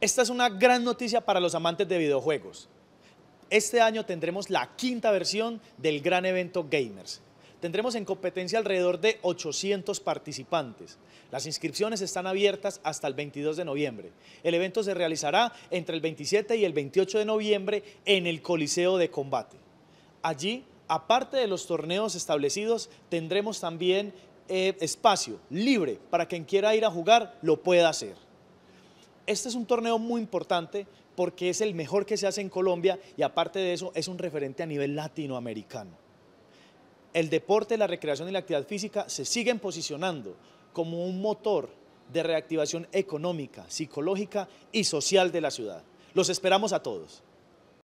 Esta es una gran noticia para los amantes de videojuegos. Este año tendremos la quinta versión del gran evento Gamers. Tendremos en competencia alrededor de 800 participantes. Las inscripciones están abiertas hasta el 22 de noviembre. El evento se realizará entre el 27 y el 28 de noviembre en el Coliseo de Combate. Allí, aparte de los torneos establecidos, tendremos también eh, espacio libre para quien quiera ir a jugar lo pueda hacer este es un torneo muy importante porque es el mejor que se hace en Colombia y aparte de eso es un referente a nivel latinoamericano. El deporte, la recreación y la actividad física se siguen posicionando como un motor de reactivación económica, psicológica y social de la ciudad. Los esperamos a todos.